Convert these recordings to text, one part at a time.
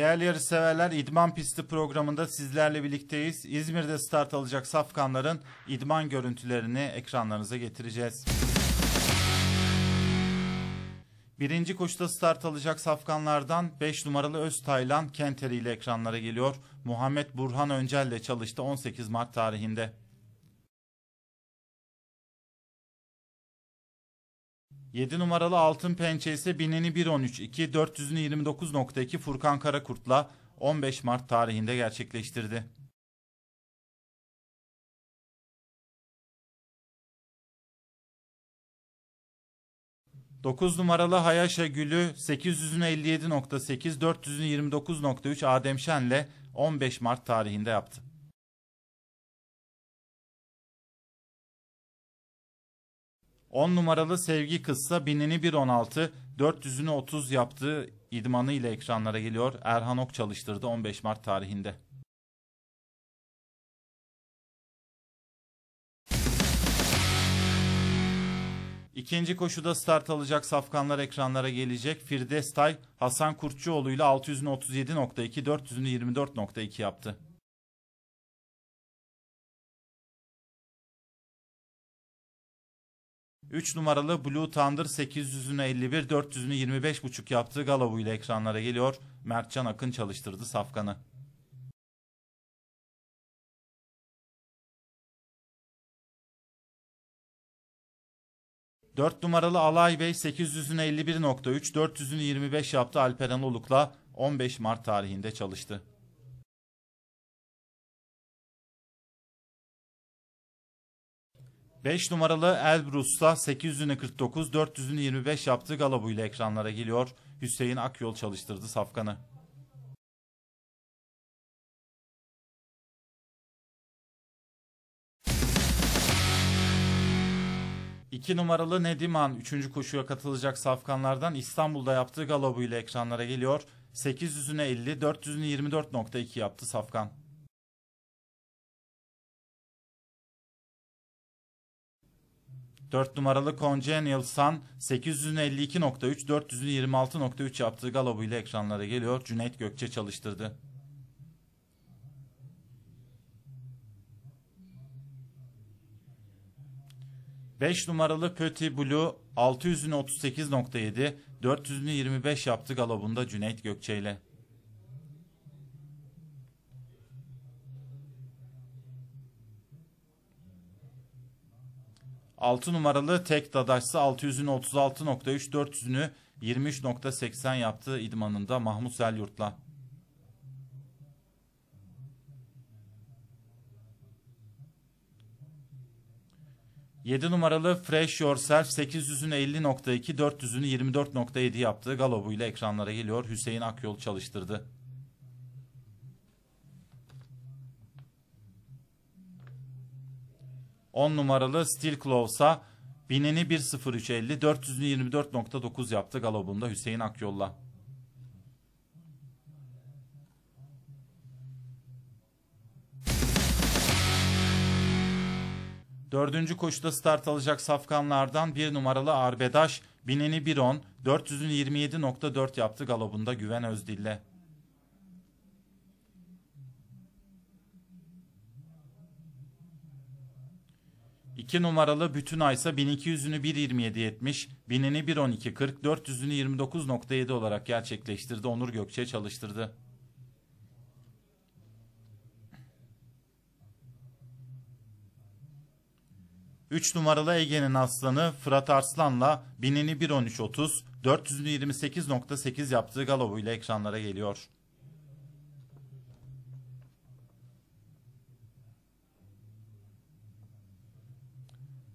Değerli yarışseverler İdman Pisti programında sizlerle birlikteyiz. İzmir'de start alacak safkanların idman görüntülerini ekranlarınıza getireceğiz. Birinci koşuda start alacak safkanlardan 5 numaralı Öz Taylan Kenteri ile ekranlara geliyor. Muhammed Burhan Öncel ile çalıştı 18 Mart tarihinde. 7 numaralı altın pençe ise 1000'ini 1.13.2, 400'ünü 29.2 Furkan Karakurt'la 15 Mart tarihinde gerçekleştirdi. Dokuz numaralı Hayaşa Gülü 800'ün 57.8, 400'ün 29.3 Ademşenle Şen'le 15 Mart tarihinde yaptı. 10 numaralı Sevgi kıssa binini 1.16, 400'ünü 30 yaptığı idmanı ile ekranlara geliyor. Erhan Ok çalıştırdı 15 Mart tarihinde. İkinci koşuda start alacak safkanlar ekranlara gelecek. Firdevs Tay, Hasan Kurtçuoğlu ile 637.2, 424.2 yaptı. 3 numaralı Blue Thunder 800'ünü 51, 400'ünü 25.5 yaptığı Galavu ile ekranlara geliyor. Mertcan Akın çalıştırdı safkanı. Dört numaralı Alay Bey 800'ünü 51.3, 400'ünü 25 yaptı Alperen Oluk'la 15 Mart tarihinde çalıştı. 5 numaralı Elbrus'ta 800'ünü 49, 400'ünü 25 yaptığı Galabu ile ekranlara geliyor. Hüseyin Akyol çalıştırdı safkanı. İki numaralı Nediman 3. koşuya katılacak safkanlardan İstanbul'da yaptığı galobu ile ekranlara geliyor. 800'üne 50, 400'üne 24.2 yaptı safkan. 4 numaralı Congenial Sun 852.3 426.3 yaptığı galobu ile ekranlara geliyor. Cüneyt Gökçe çalıştırdı. Beş numaralı Petit Blue 638.7 425 yaptı galobunda Cüneyt Gökçe ile. 6 numaralı tek dadaşsı 600'ünü 36.3, 400'ünü 23.80 yaptı idmanında Mahmut Selyurt'la. Yedi numaralı Fresh Yourself 800'ünü 50.2, 400'ünü 24.7 yaptı. Galobu ile ekranlara geliyor. Hüseyin Akyol çalıştırdı. 10 numaralı Steel Cloves'a bineni 1.03.50 424.9 yaptı galobunda Hüseyin Akyol'la. Dördüncü koşuda start alacak safkanlardan bir numaralı Arbedaş bineni 1.10 427.4 yaptı galobunda Güven Özdil'le. 2 numaralı bütün aysa 1200'ünü 1.27 etmiş, 1000'ini 1.12.40, 400'ünü 29.7 olarak gerçekleştirdi. Onur Gökçe çalıştırdı. Üç numaralı Ege'nin aslanı Fırat Arslan'la 1000'ini 1.13.30, 400'ünü 28.8 yaptığı galobu ile ekranlara geliyor.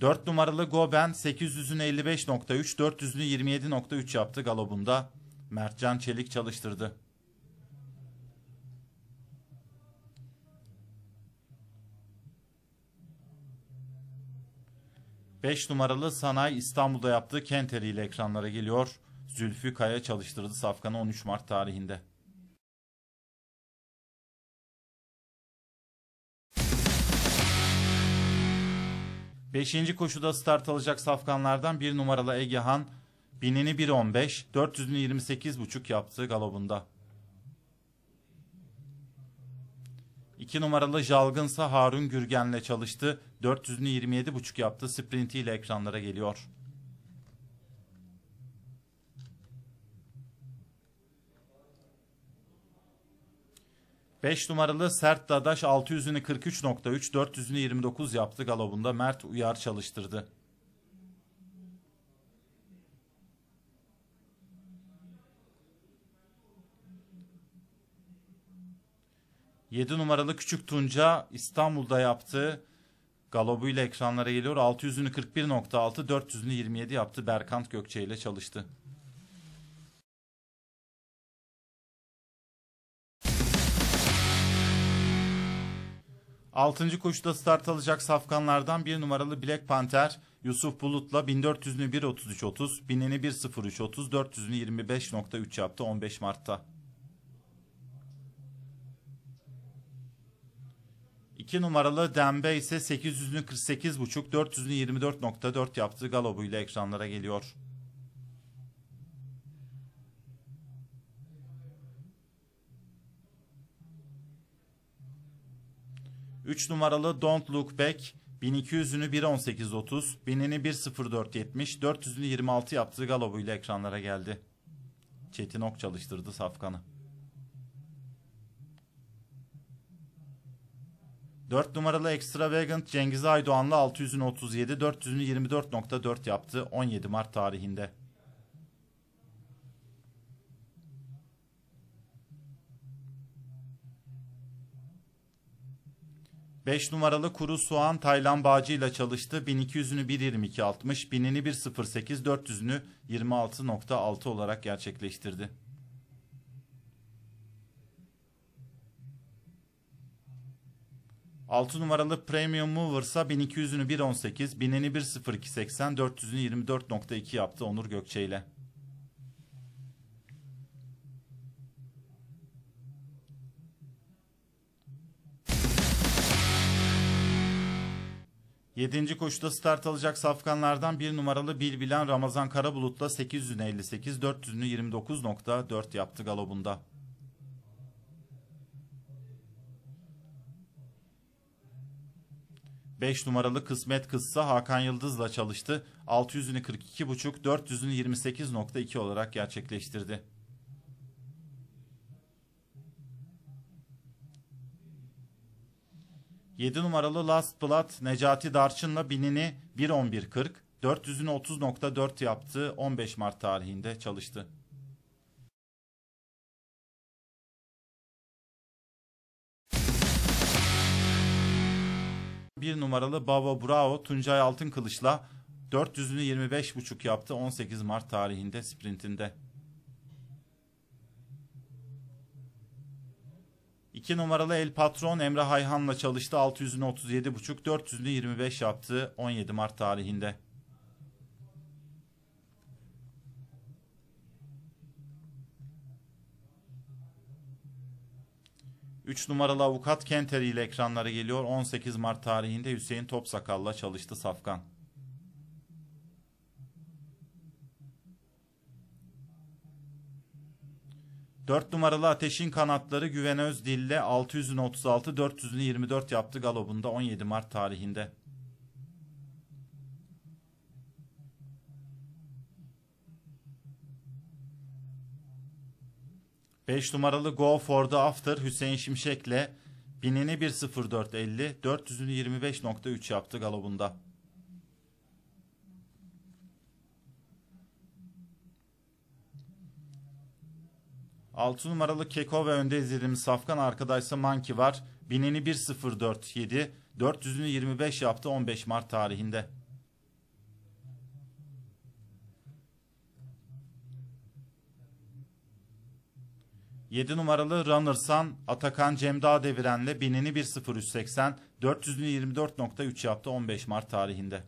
4 numaralı Goben 800'ünü 55.3, 400'ünü 27.3 yaptı galobunda. Mertcan Çelik çalıştırdı. Beş numaralı Sanay İstanbul'da yaptığı Kenter ile ekranlara geliyor. Zülfü Kaya çalıştırdı Safkan'ı 13 Mart tarihinde. Beşinci koşuda start alacak safkanlardan bir numaralı Egehan, binini 1.15, 428,5 yaptı galobunda. İki numaralı Jalgınsa Harun Gürgen'le çalıştı, 427,5 yaptı, sprintiyle ekranlara geliyor. 5 numaralı Sert Dadaş 600'ünü 43.3, 400'ünü 29 yaptı galobunda. Mert Uyar çalıştırdı. Yedi numaralı Küçük Tunca İstanbul'da yaptı. galobu ile ekranlara geliyor. 600'ünü 41.6, 400'ünü 27 yaptı. Berkant Gökçe ile çalıştı. 6. koşuda start alacak safkanlardan 1 numaralı Black Panther Yusuf Bulut'la 1400'ünü 1.33.30, 1000'ini 1.03.30, 400'ünü 25.3 yaptı 15 Mart'ta. 2 numaralı Dembe ise 800'ünü 48.5, 400'ünü 24.4 yaptığı galobuyla ekranlara geliyor. 3 numaralı Don't Look Back 1200'ünü 1.18.30, 1000'ini 1.04.70, 400'ünü 26 yaptığı Galobu ile ekranlara geldi. Çetin Ok çalıştırdı safkanı. 4 numaralı Extra Extravagant Cengiz Aydoğan'la 600'ünü 37, 400'ünü 24.4 yaptı 17 Mart tarihinde. 5 numaralı kuru soğan Taylan Bağcı ile çalıştı. 1200'ünü 1.22.60, 1000'ini 1.08, 400'ünü 26.6 olarak gerçekleştirdi. Altı numaralı Premium Movers'a 1200'ünü 1.18, 1000'ini 1.02.80, 400'ünü 24.2 yaptı Onur Gökçe ile. 7. koşuda start alacak safkanlardan bir numaralı Bilbilen Ramazan Karabulut'la 800'ünü 58, 400'ünü 29.4 yaptı galobunda. Beş numaralı Kısmet Kızsa Hakan Yıldız'la çalıştı. 600'ünü 42.5, 400'ünü 28.2 olarak gerçekleştirdi. 7 numaralı Last Blood Necati Darçın'la binini 1.11.40, 400'ünü 30.4 yaptı. 15 Mart tarihinde çalıştı. Bir numaralı Bava Bravo Tuncay Altın Kılıç'la 400'ünü 25.5 yaptı 18 Mart tarihinde sprintinde. 2 numaralı El Patron Emre Hayhan'la çalıştı. 600'ünü 37,5, 400'ünü 25 yaptı 17 Mart tarihinde. Üç numaralı avukat Kenteri ile ekranlara geliyor. 18 Mart tarihinde Hüseyin Topsakal'la çalıştı Safkan. 4 numaralı Ateşin Kanatları Güven Özdil'le 600'ünü 36, 400'ünü 24 yaptı galobunda 17 Mart tarihinde. Beş numaralı Go for the After Hüseyin Şimşek'le binini 1.04.50, 400'ünü 25.3 yaptı galobunda. 6 numaralı Keko ve önde izlediğimiz Safkan arkadaşsa Manki var. Bineni 1.047, 400'ünü 25 yaptı 15 Mart tarihinde. Yedi numaralı Runnersan Atakan Cemda devirenle bineni 1.0380, 400'ünü 24.3 yaptı 15 Mart tarihinde.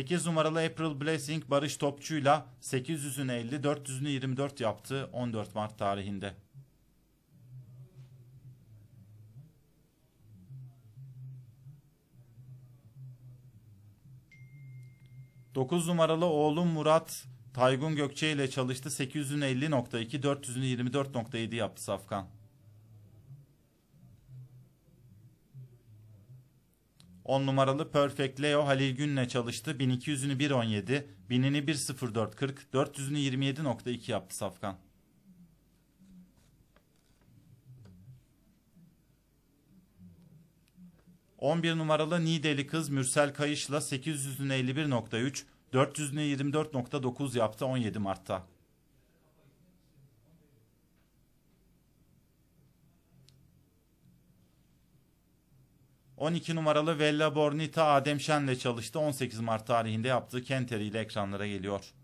8 numaralı April Blessing Barış Topçu'yla 800'ünü 50, 400'ünü 24 yaptı 14 Mart tarihinde. Dokuz numaralı oğlum Murat Taygun Gökçe ile çalıştı. 850.2, 424.7 yaptı Safkan. 10 numaralı Perfect Leo Halil Gün'le çalıştı. 1200'ünü 1.17, 1000'ini 1.04.40, 400'ünü 27.2 yaptı Safkan. On bir numaralı Nideli kız Mürsel Kayış'la 800'üne 51.3, 24.9 yaptı 17 Mart'ta. 12 numaralı Vella Bornita Adem Şen'le çalıştı. 18 Mart tarihinde yaptığı Kenteri ile ekranlara geliyor.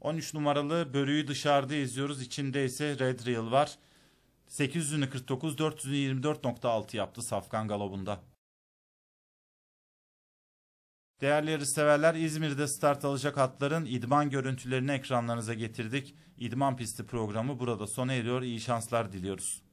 13 numaralı börüyü dışarıda izliyoruz. İçinde ise Red Reel var. 849 424.6 yaptı Safkan Galobunda. Değerli yarışseverler İzmir'de start alacak atların idman görüntülerini ekranlarınıza getirdik. İdman pisti programı burada sona eriyor. İyi şanslar diliyoruz.